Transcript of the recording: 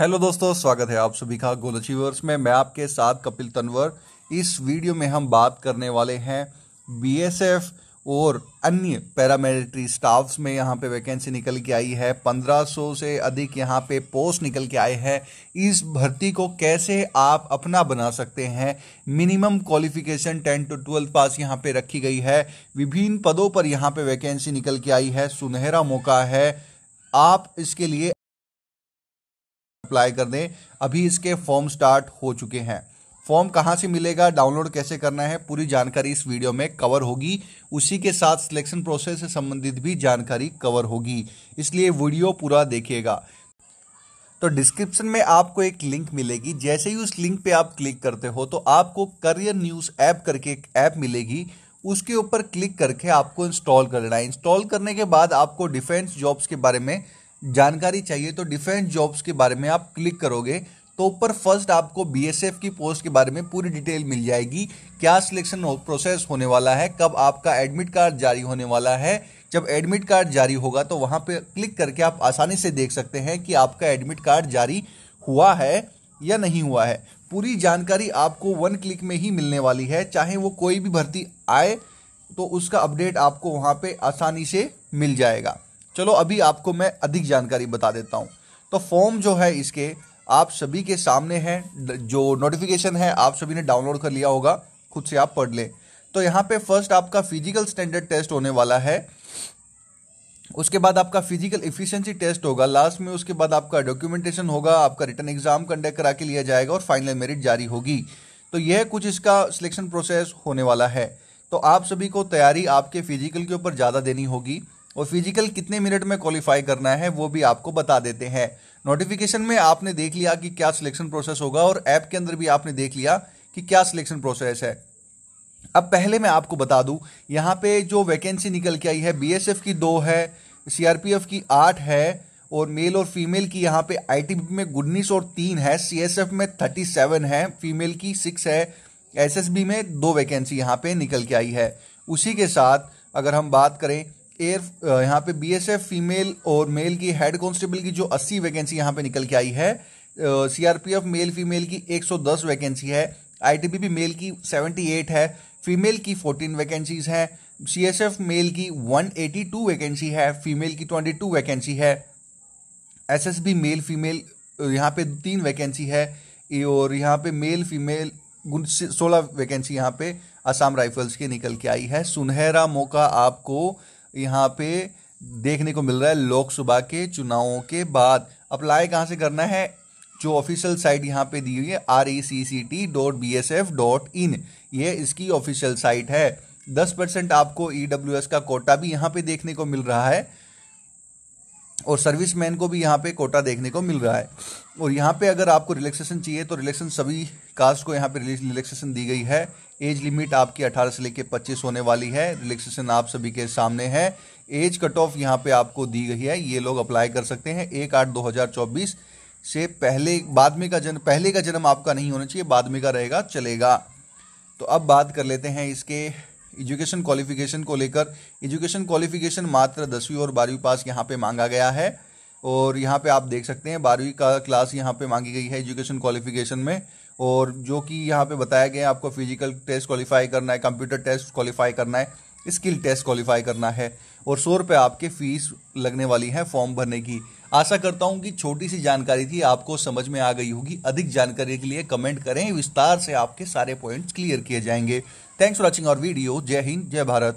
hello दोस्तों स्वागत है आप सभी का गोल अचीवर्स में मैं आपके साथ कपिल तनवर इस वीडियो में हम बात करने वाले हैं बीएसएफ और अन्य पैरामिलिट्री स्टाफ्स में यहाँ पे वैकेंसी निकल के आई है 1500 से अधिक यहाँ पे पोस्ट निकल के आए हैं इस भर्ती को कैसे आप अपना बना सकते हैं minimum qualification 10 to twelfth pass यहाँ पे रखी गई है विभिन्न पदों पर यहाँ पे वैकेंसी निकल के आई है सुनहरा मौका है आप इसके लिए अप्लाई कर दें अभी इसके फॉर्म स्टार्ट हो चुके हैं फॉर्म कहाँ से मिलेगा डाउनलोड कैसे करना है पूरी जानकारी इस वीडियो में कवर होगी उसी के साथ सिलेक्शन प्रोसेस से संबंधित भी जानकारी कवर होगी इसलिए वीडियो पूरा देखिएगा तो डिस्क्रिप्शन में आपको एक लिंक मिलेगी जैसे ही उस लिंक पे आप क्लिक करते हो तो आपको करियर न्यूज़ ऐप करके एक ऐप मिलेगी उसके ऊपर क्लिक करके आपको इंस्टॉल कर लेना है इंस्टॉल करने के बाद आपको डिफेंस जॉब्स के बारे में जानकारी चाहिए तो डिफेंस जॉब्स के बारे में आप क्लिक करोगे तो ऊपर फर्स्ट आपको बीएसएफ की पोस्ट के बारे में पूरी डिटेल मिल जाएगी क्या सिलेक्शन प्रोसेस होने वाला है कब आपका एडमिट कार्ड जारी होने वाला है जब एडमिट कार्ड जारी होगा तो वहां पे क्लिक करके आप आसानी से देख सकते हैं कि आपका एडमिट कार्ड जारी हुआ है या नहीं हुआ है पूरी जानकारी आपको वन क्लिक में ही मिलने वाली है चाहे वो कोई भी भर्ती आए तो उसका अपडेट आपको वहाँ पर आसानी से मिल जाएगा चलो अभी आपको मैं अधिक जानकारी बता देता हूँ तो फॉर्म जो है इसके आप सभी के सामने है जो नोटिफिकेशन है आप सभी ने डाउनलोड कर लिया होगा खुद से आप पढ़ लें तो यहाँ पे फर्स्ट आपका फिजिकल स्टैंडर्ड टेस्ट होने वाला है उसके बाद आपका फिजिकल इफिशियंसी टेस्ट होगा लास्ट में उसके बाद आपका डॉक्यूमेंटेशन होगा आपका रिटर्न एग्जाम कंडक्ट करा के लिया जाएगा और फाइनल मेरिट जारी होगी तो यह कुछ इसका सिलेक्शन प्रोसेस होने वाला है तो आप सभी को तैयारी आपके फिजिकल के ऊपर ज़्यादा देनी होगी और फिजिकल कितने मिनट में क्वालिफाई करना है वो भी आपको बता देते हैं नोटिफिकेशन में आपने देख लिया कि क्या सिलेक्शन प्रोसेस होगा और ऐप के अंदर भी आपने देख लिया कि क्या सिलेक्शन प्रोसेस है अब पहले मैं आपको बता दूं यहाँ पे जो वैकेंसी निकल के आई है बीएसएफ की दो है सीआरपीएफ की आठ है और मेल और फीमेल की यहाँ पे आईटीबीपी में उन्नीस और तीन है सीएसएफ में थर्टी सेवन है फीमेल की सिक्स है एसएसबी में दो वैकेंसी यहाँ पे निकल के आई है उसी के साथ अगर हम बात करें एयर uh, यहाँ पे बीएसएफ फीमेल और मेल की हेड कांस्टेबल की जो 80 वैकेंसी यहाँ पे निकल के आई है सीआरपीएफ मेल फीमेल की 110 वैकेंसी है आईटीबीपी मेल की 78 है फीमेल की 14 वैकेंसीज हैं सीएसएफ मेल की 182 वैकेंसी है फीमेल की 22 वैकेंसी है एसएसबी मेल फीमेल यहाँ पे तीन वैकेंसी है और यहाँ पे मेल फीमेल सोलह वैकेंसी यहाँ पे असम राइफल्स की निकल के आई है सुनहरा मौका आपको यहाँ पे देखने को मिल रहा है लोकसभा के चुनावों के बाद अप्लाई कहाँ से करना है जो ऑफिशियल साइट यहाँ पे दी हुई है R E C C T dot B S F dot in ये इसकी ऑफिशियल साइट है दस परसेंट आपको ई डब्ल्यू एस का कोटा भी यहाँ पे देखने को मिल रहा है और सर्विस मैन को भी यहाँ पे कोटा देखने को मिल रहा है और यहाँ पे अगर आपको रिलैक्सेशन चाहिए तो रिलैक्सेशन सभी कास्ट को यहाँ पे रिलैक्सेशन दी गई है एज लिमिट आपकी 18 से लेकर 25 होने वाली है रिलैक्सेशन आप सभी के सामने है एज कट ऑफ यहाँ पे आपको दी गई है ये लोग अप्लाई कर सकते हैं एक आठ दो हजार चौबीस से पहले बाद में का जन्म पहले का जन्म आपका नहीं होना चाहिए बाद में का रहेगा चलेगा तो अब बात कर लेते हैं इसके एजुकेशन क्वालिफिकेशन को लेकर एजुकेशन क्वालिफिकेशन मात्र दसवीं और बारहवीं पास यहाँ पे मांगा गया है और यहाँ पे आप देख सकते हैं बारहवीं का क्लास यहाँ पे मांगी गई है एजुकेशन क्वालिफिकेशन में और जो कि यहाँ पे बताया गया है आपको फिजिकल टेस्ट क्वालिफाई करना है कंप्यूटर टेस्ट क्वालिफाई करना है स्किल टेस्ट क्वालिफाई करना है और सौ रुपये आपके फीस लगने वाली है फॉर्म भरने की आशा करता हूं कि छोटी सी जानकारी थी आपको समझ में आ गई होगी अधिक जानकारी के लिए कमेंट करें विस्तार से आपके सारे पॉइंट्स क्लियर किए जाएंगे थैंक्स फॉर वॉचिंग और वीडियो जय हिंद जय भारत